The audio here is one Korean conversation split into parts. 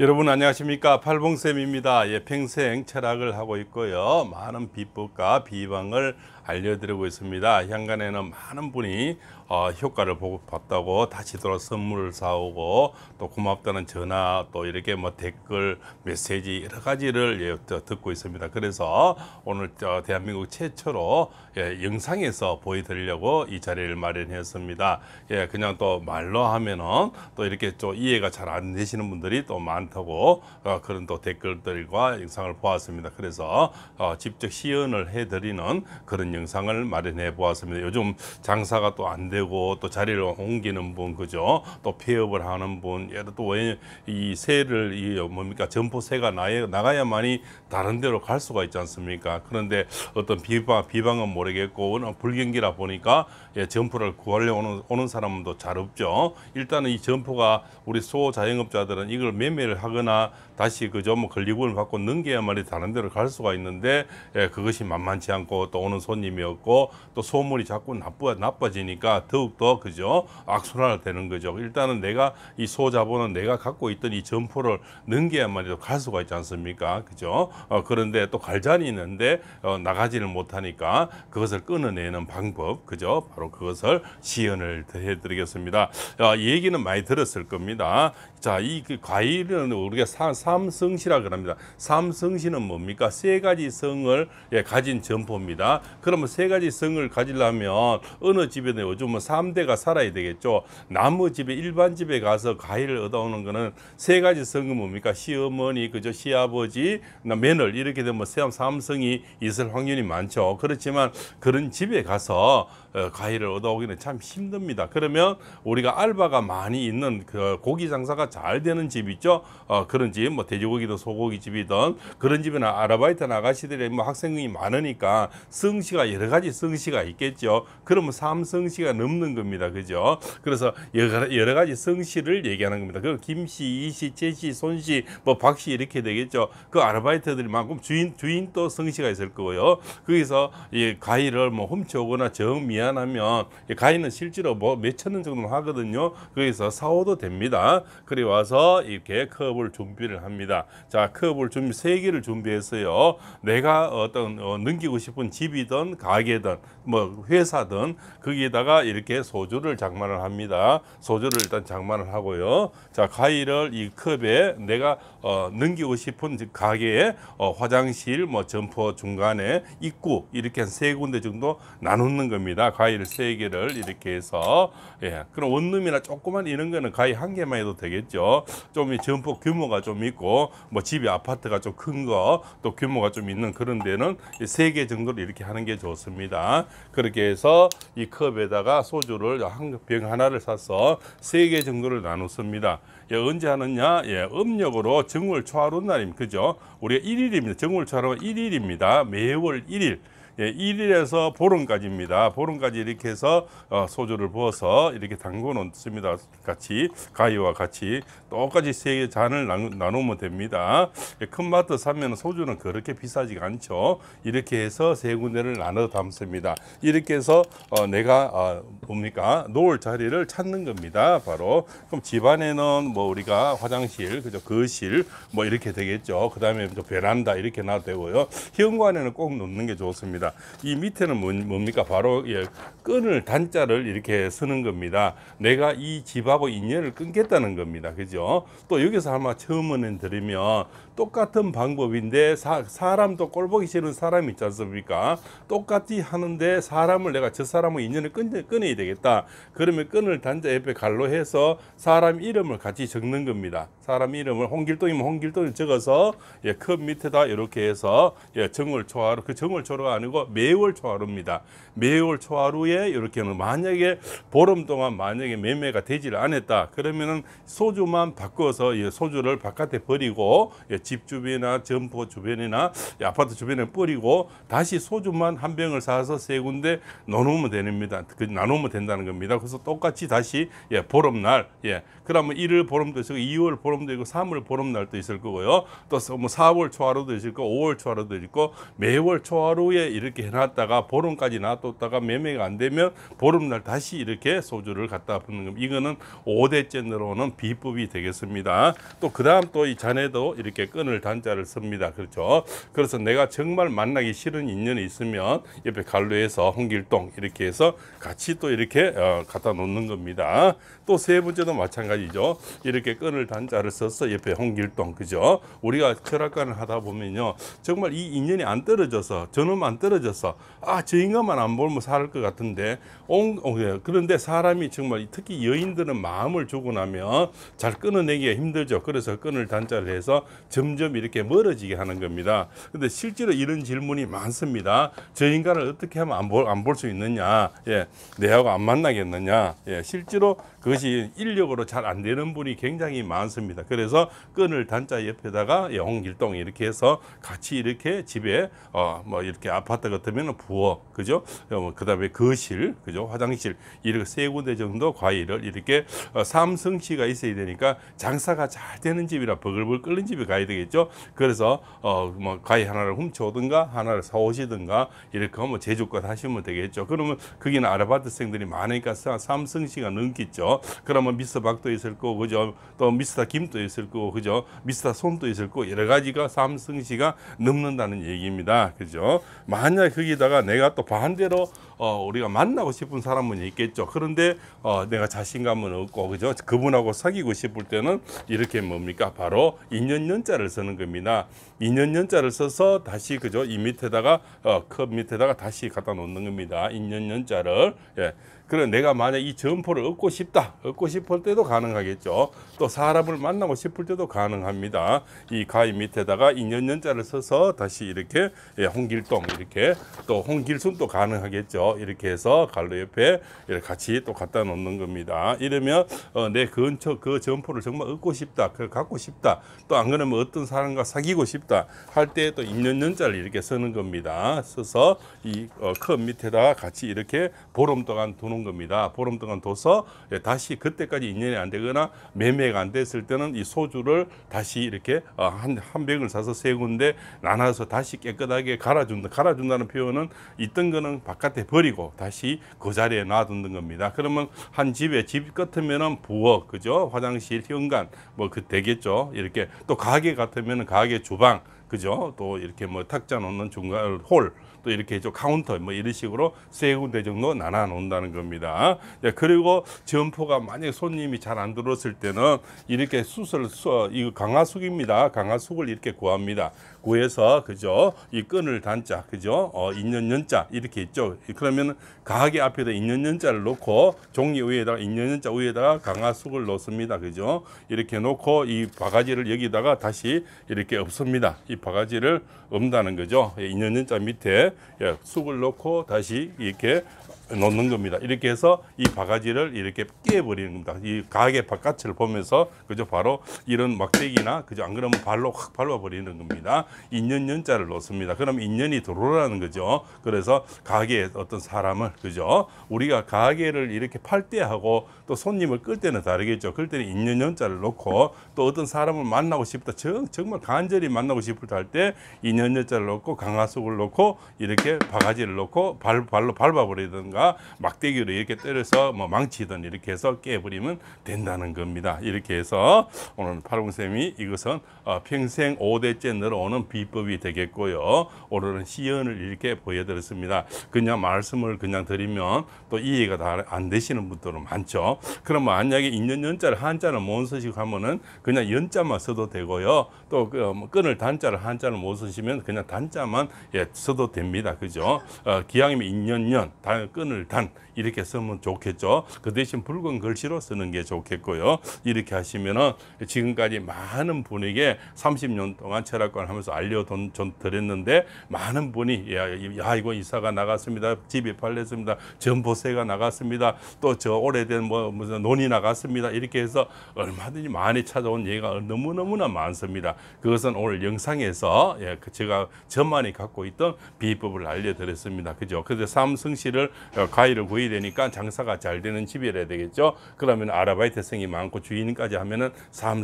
여러분 안녕하십니까 팔봉쌤입니다 예, 평생 철학을 하고 있고요 많은 비법과 비방을 알려드리고 있습니다. 향간에는 많은 분이 어, 효과를 보고 봤다고 다시 돌아 선물을 사오고 또 고맙다는 전화 또 이렇게 뭐 댓글 메시지 여러 가지를 예, 저, 듣고 있습니다. 그래서 오늘 저, 대한민국 최초로 예, 영상에서 보여드리려고 이 자리를 마련했습니다. 예, 그냥 또 말로 하면은 또 이렇게 또 이해가 잘 안 되시는 분들이 또 많다고 어, 그런 또 댓글들과 영상을 보았습니다. 그래서 어, 직접 시연을 해드리는 그런 영상을 마련해 보았습니다. 요즘 장사가 또 안 되고 또 자리를 옮기는 분 그죠? 또 폐업을 하는 분 예를 또이 세를 이 뭡니까 점포세가 나에 나가야만이 다른 데로 갈 수가 있지 않습니까? 그런데 어떤 비방 비방은 모르겠고 워낙 불경기라 보니까 예, 점포를 구하려 오는 오는 사람도 잘 없죠. 일단은 이 점포가 우리 소자영업자들은 이걸 매매를 하거나 다시 그 전문 권리금을 받고 넘겨야말이 다른 데로 갈 수가 있는데 예, 그것이 만만치 않고 또 오는 손님이없고또 소문이 자꾸 나빠, 나빠지니까 더욱더 그죠 악순환을 되는 거죠 일단은 내가 이 소자본은 내가 갖고 있던 이 점포를 넘겨야말이갈 수가 있지 않습니까 그죠 어, 그런데 또갈 자리 있는데 어, 나가지를 못하니까 그것을 끊어내는 방법 그죠 바로 그것을 시연을 해드리겠습니다 어, 이 얘기는 많이 들었을 겁니다 자이 그 과일은 우리가 사, 사 삼성시라 그럽니다. 삼성시는 뭡니까? 세 가지 성을 예, 가진 점포입니다. 그러면 세 가지 성을 가지려면 어느 집에는 요즘은 삼대가 살아야 되겠죠. 나무 집에 일반 집에 가서 과일을 얻어오는 거는 세 가지 성은 뭡니까? 시어머니, 그죠? 시아버지, 매늘 이렇게 되면 삼성이 있을 확률이 많죠. 그렇지만 그런 집에 가서 어, 과일을 얻어오기는 참 힘듭니다. 그러면 우리가 알바가 많이 있는 그 고기 장사가 잘 되는 집 있죠. 어, 그런 집, 뭐 돼지고기든 소고기집이든 그런 집이나 아르바이트 나가시들이 뭐 학생이 많으니까 성시가 여러 가지 성시가 있겠죠. 그러면 삼성시가 넘는 겁니다. 그죠? 그래서 여러, 가지 성시를 얘기하는 겁니다. 그 김씨, 이씨, 채씨, 손씨, 뭐 박 씨 이렇게 되겠죠. 그 아르바이트들만큼 주인 주인 또성시가 있을 거고요. 거기서 이 과일을 뭐 훔쳐오거나 정미 미안하면 가인은 실제로 뭐 몇천 원 정도 하거든요. 거기서 사오도 됩니다. 그리 와서 이렇게 컵을 준비를 합니다. 자, 컵을 준비 세 개를 준비해서요. 내가 어떤 어, 넘기고 싶은 집이든 가게든 뭐 회사든 거기에다가 이렇게 소주를 장만을 합니다. 소주를 일단 장만을 하고요. 자, 가위를 이 컵에 내가 어, 넘기고 싶은 가게에 어, 화장실, 뭐점포 중간에 입구 이렇게 한세 군데 정도 나누는 겁니다. 가위를 세 개를 이렇게 해서 예, 그런 원룸이나 조그만 이런 거는 가위 한 개만 해도 되겠죠. 좀 이 점포 규모가 좀 있고 뭐 집이 아파트가 좀 큰 거 또 규모가 좀 있는 그런 데는 세 개 정도로 이렇게 하는 게 좋습니다. 그렇게 해서 이 컵에다가 소주를 한 병 하나를 사서 세 개 정도를 나눴습니다. 예, 언제 하느냐? 예, 음력으로 정월 초하루 날임 그죠? 우리가 일일입니다 정월 초하루가 일일입니다 매월 일일 예, 1일에서 보름까지입니다. 보름까지 이렇게 해서 어, 소주를 부어서 이렇게 담궈 놓습니다. 같이 가위와 같이 똑같이 세 잔을 나누, 면 됩니다. 예, 큰 마트 사면 소주는 그렇게 비싸지가 않죠. 이렇게 해서 세 군데를 나눠 담습니다. 이렇게 해서 어, 내가 어, 뭡니까 놓을 자리를 찾는 겁니다. 바로 그럼 집안에는 뭐 우리가 화장실, 그죠 거실 뭐 이렇게 되겠죠. 그 다음에 베란다 이렇게 놔도 되고요. 현관에는 꼭 놓는 게 좋습니다. 있습니다. 이 밑에는 뭡니까? 바로 예, 끈을 단자를 이렇게 쓰는 겁니다. 내가 이 집하고 인연을 끊겠다는 겁니다. 그죠? 또 여기서 아마 처음에는 들으면 똑같은 방법인데 사, 사람도 꼴보기 싫은 사람이 있지 않습니까? 똑같이 하는데 사람을 내가 저사람은 인연을 끊, 끊어야 되겠다. 그러면 끈을 단자 옆에 갈로 해서 사람 이름을 같이 적는 겁니다. 사람 이름을 홍길동이면 홍길동을 적어서 예, 컵 밑에다 이렇게 해서 예, 정월 초하루 그 정월 초하루가 아니고 매월 초하루입니다. 매월 초하루에 이렇게는 만약에 보름 동안 만약에 매매가 되지를 않았다. 그러면은 소주만 바꿔서 예, 소주를 바깥에 버리고 예, 집 주변이나 점포 주변이나 아파트 주변에 뿌리고 다시 소주만 한 병을 사서 세 군데 나누면 됩니다. 그 나누면 된다는 겁니다. 그래서 똑같이 다시 예, 보름날 예, 그러면 1월 보름도 있고 2월 보름도 있고 3월 보름날도 있을 거고요. 또뭐 4월 뭐 초하루도 있을 거고 5월 초하루도 있고 매월 초하루에 이렇게 해놨다가 보름까지 놔뒀다가 매매가 안 되면 보름날 다시 이렇게 소주를 갖다 붓는 겁니다. 이거는 5대째 으로는 비법이 되겠습니다. 또그 다음 또 이 잔에도 이렇게 끈을 단자를 씁니다. 그렇죠. 그래서 내가 정말 만나기 싫은 인연이 있으면 옆에 갈로에서 홍길동 이렇게 해서 같이 또 이렇게 어, 갖다 놓는 겁니다. 또 세 번째도 마찬가지죠. 이렇게 끈을 단자를 써서 옆에 홍길동 그죠. 우리가 철학관을 하다 보면요. 정말 이 인연이 안 떨어져서 저놈 안 떨어져서 아저 인간만 안 보면 살 것 같은데 온, 어, 예. 그런데 사람이 정말 특히 여인들은 마음을 주고 나면 잘 끊어내기가 힘들죠. 그래서 끈을 단자를 해서 정 점점 이렇게 멀어지게 하는 겁니다. 근데 실제로 이런 질문이 많습니다. 저 인간을 어떻게 하면 안 볼 안 볼 수 있느냐, 예, 내하고 안 만나겠느냐, 예, 실제로 그것이 인력으로 잘 안 되는 분이 굉장히 많습니다. 그래서 끈을 단자 옆에다가 영길동 예, 이렇게 해서 같이 이렇게 집에 어 뭐 이렇게 아파트 같으면 부엌, 그죠? 어, 뭐 그다음에 거실, 그죠? 화장실 이렇게 세 군데 정도 과일을 이렇게 어, 삼성시가 있어야 되니까 장사가 잘 되는 집이라 버글버글 끓는 집에 가야 되. 되겠죠. 그래서 어뭐 가위 하나를 훔쳐오든가 하나를 사오시든가 이렇게 하면 뭐 제주껏 하시면 되겠죠. 그러면 거기는 아르바트생들이 많으니까 삼성 씨가 넘겠죠. 그러면 미스터 박도 있을 거고 그죠. 또 미스터 김도 있을 거고 그죠. 미스터 손도 있을 거고 여러 가지가 삼성 씨가 넘는다는 얘기입니다. 그죠. 만약 거기다가 내가 또 반대로 어 우리가 만나고 싶은 사람은 있겠죠. 그런데 어 내가 자신감은 없고 그죠. 그분하고 사귀고 싶을 때는 이렇게 뭡니까 바로 인연연자를 자를 쓰는 겁니다. 2년 연자를 써서 다시 그죠 이 밑에다가 어, 컵 밑에다가 다시 갖다 놓는 겁니다. 2년 연자를 예. 그럼 내가 만약 이 점포를 얻고 싶다 얻고 싶을 때도 가능하겠죠 또 사람을 만나고 싶을 때도 가능합니다 이 가위 밑에다가 2년 연자를 써서 다시 이렇게 예, 홍길동 이렇게 또홍길순도 가능하겠죠 이렇게 해서 갈로 옆에 이렇게 같이 또 갖다 놓는 겁니다 이러면 어, 내 근처 그 점포를 정말 얻고 싶다 그걸 갖고 싶다 또 안 그러면 어떤 사람과 사귀고 싶다 할때도 임년년자를 이렇게 쓰는 겁니다. 써서 이컵 어, 밑에다가 같이 이렇게 보름 동안 두는 겁니다. 보름 동안 둬서 예, 다시 그때까지 인연이 안 되거나 매매가 안 됐을 때는 이 소주를 다시 이렇게 어, 한, 한 병을 사서 세 군데 나눠서 다시 깨끗하게 갈아준다. 갈아준다는 표현은 있던 거는 바깥에 버리고 다시 그 자리에 놔두는 겁니다. 그러면 한 집에 집 같으면은 부엌, 그죠? 화장실, 현관 뭐 그 되겠죠. 이렇게 또 가게가 같으면 가게 주방 그죠? 또 이렇게 뭐 탁자 놓는 중간 홀또 이렇게 해좀 카운터 뭐 이런 식으로 세 군데 정도 나눠 놓는다는 겁니다. 예, 그리고 점포가 만약 손님이 잘 안들었을 때는 이렇게 수술 어, 이거 강화숙입니다. 강화숙을 이렇게 구합니다. 구해서 그죠? 이 끈을 단자 그죠? 어 인연연자 이렇게 있죠. 그러면 가게 앞에다 인연연자를 놓고 종이 위에다가 인연연자 위에다가 강화숙을 놓습니다. 그죠? 이렇게 놓고 이 바가지를 여기다가 다시 이렇게 없습니다이 바가지를 엄다는 거죠. 예, 인연연자 밑에 예, 쑥을 예, 넣고 다시 이렇게 놓는 겁니다. 이렇게 해서 이 바가지를 이렇게 끼워버리는 겁니다. 이 가게 바깥을 보면서 그저 바로 이런 막대기나 그저 안 그러면 발로 확 밟아버리는 겁니다. 인연연자를 넣습니다. 그럼 인연이 들어오라는 거죠. 그래서 가게에 어떤 사람을 그죠 우리가 가게를 이렇게 팔 때 하고 또 손님을 끌 때는 다르겠죠. 그럴 때는 인연연자를 놓고또 어떤 사람을 만나고 싶다 정, 정말 간절히 만나고 싶을할때 인연연자를 놓고 강화석을 놓고 이렇게 바가지를 놓고 발, 발로 밟아버리는 때리든가 막대기로 이렇게 때려서 뭐 망치든 이렇게 해서 깨버리면 된다는 겁니다. 이렇게 해서 오늘 파롱쌤이 이것은 어, 평생 5대째 늘어오는 비법이 되겠고요. 오늘은 시연을 이렇게 보여드렸습니다. 그냥 말씀을 그냥 드리면 또 이해가 다안 되시는 분들은 많죠. 그럼 만약에 인연 연자를 한자는 못 쓰시면은 그냥 연자만 써도 되고요. 또 그, 어, 뭐 끈을 단자를 한자를 못 쓰시면 그냥 단자만 예, 써도 됩니다. 그죠? 어, 기왕이면 인연년, 단, 끈 끈을 단 이렇게 쓰면 좋겠죠. 그 대신 붉은 글씨로 쓰는 게 좋겠고요. 이렇게 하시면은 지금까지 많은 분에게 30년 동안 철학관 하면서 알려전 드렸는데 많은 분이 야, 야 이거 이사가 나갔습니다. 집이 팔렸습니다. 전보세가 나갔습니다. 또 저 오래된 뭐 무슨 논이 나갔습니다. 이렇게 해서 얼마든지 많이 찾아온 얘기가 너무너무나 많습니다. 그것은 오늘 영상에서 예, 그 제가 저만이 갖고 있던 비법을 알려드렸습니다. 그죠? 그래서 삼성시를 어, 가위를 구해야 되니까 장사가 잘 되는 집이어야 되겠죠. 그러면 아르바이트생이 많고 주인까지 하면은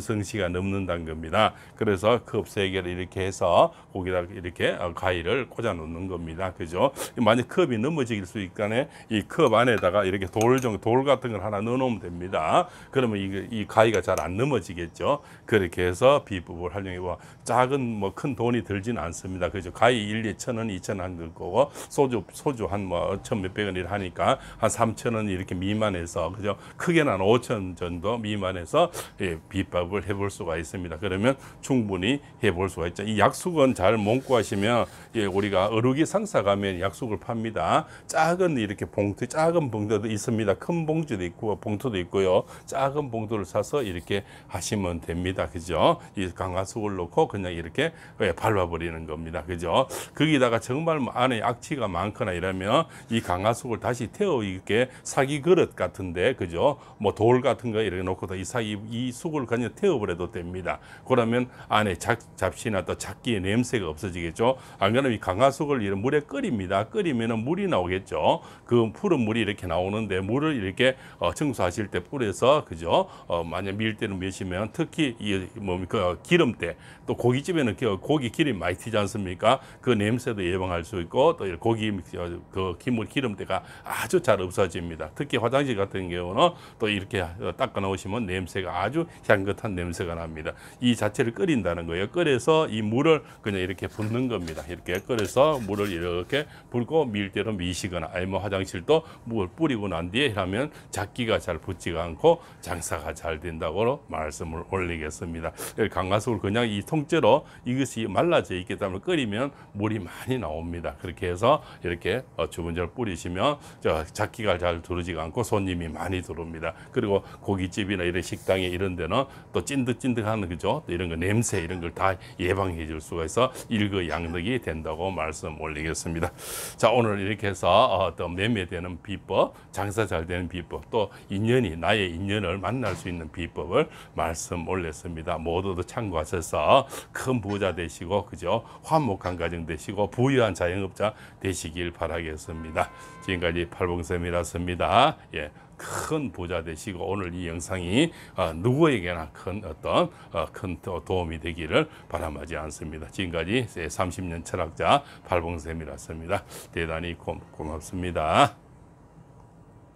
삼성시가 넘는다는 겁니다. 그래서 컵 세 개를 이렇게 해서 거기다 이렇게 어, 가위를 꽂아 놓는 겁니다. 그죠? 만약 컵이 넘어질 수 있간에 이 컵 안에다가 이렇게 돌, 정, 돌 같은 걸 하나 넣어 놓으면 됩니다. 그러면 이, 이 가위가 잘 안 넘어지겠죠. 그렇게 해서 비법을 활용해 봐. 작은 뭐 큰 돈이 들진 않습니다. 그죠? 가위 1, 2천 원, 2천 원들 거고 소주, 소주 한 뭐 천 몇백 원 관리를 하니까 한 3천 원 이렇게 미만에서 그죠? 크게는 한 5천 정도 미만에서 예, 비법을 해 볼 수가 있습니다. 그러면 충분히 해 볼 수가 있죠. 이 약속은 잘몽구하시면 예, 우리가 어루기 상사 가면 약속을 팝니다. 작은 이렇게 봉투, 작은 봉투도 있습니다. 큰 봉지도 있고 봉투도 있고요. 작은 봉투를 사서 이렇게 하시면 됩니다. 그죠? 이 강화수를 놓고 그냥 이렇게 예, 발라버리는 겁니다. 그죠? 거기다가 정말 뭐 안에 악취가 많거나 이러면 이 강화수 속을 다시 태워 이렇게 사기 그릇 같은데 그죠? 뭐 돌 같은 거 이렇게 놓고이 사기 이 속을 그냥 태워버려도 됩니다. 그러면 안에 잡, 잡시나 또 잡기의 냄새가 없어지겠죠. 안 그러면 이 강화석을 이런 물에 끓입니다. 끓이면은 물이 나오겠죠. 그 푸른 물이 이렇게 나오는데 물을 이렇게 어, 청소하실 때 뿌려서 그죠? 어, 만약 밀대는 밀시면 특히 이 뭡니까 그 기름때 또 고깃집에는 고기 기름 많이 튀지 않습니까? 그 냄새도 예방할 수 있고 또 고기 어, 그 기물 기름때가 아주 잘 없어집니다. 특히 화장실 같은 경우는 또 이렇게 어, 닦아 놓으시면 냄새가 아주 향긋한 냄새가 납니다. 이 자체를 끓인다는 거예요. 끓여서 이 물을 그냥 이렇게 붓는 겁니다. 이렇게 끓여서 물을 이렇게 붓고 밀대로 미시거나 아니면 화장실도 물을 뿌리고 난 뒤에 하면 작기가 잘 붙지가 않고 장사가 잘 된다고 말씀을 올리겠습니다. 예, 강가석을 그냥 이 통째로 이것이 말라져 있기 때문에 끓이면 물이 많이 나옵니다. 그렇게 해서 이렇게 어, 주문자를 뿌리시면 어? 저 잡기가 잘두르지 않고 손님이 많이 들어옵니다. 그리고 고깃집이나 이런 식당에 이런 데는 또찐득찐득하 그죠? 또 이런 거 냄새 이런 걸 다 예방해 줄 수가 있어 일거양득이 된다고 말씀 올리겠습니다. 자 오늘 이렇게 해서 어, 또 매매되는 비법, 장사 잘 되는 비법, 또 인연이 나의 인연을 만날 수 있는 비법을 말씀 올렸습니다. 모두도 참고하셔서 큰 부자 되시고 그죠? 화목한 가정 되시고 부유한 자영업자 되시길 바라겠습니다. 지금 지금까지 팔봉쌤이라습니다. 예, 큰 부자 되시고 오늘 이 영상이 어, 누구에게나 큰 어떤 어, 큰 도움이 되기를 바람하지 않습니다. 지금까지 30년 철학자 팔봉쌤이라습니다. 대단히 고맙습니다.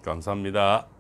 감사합니다.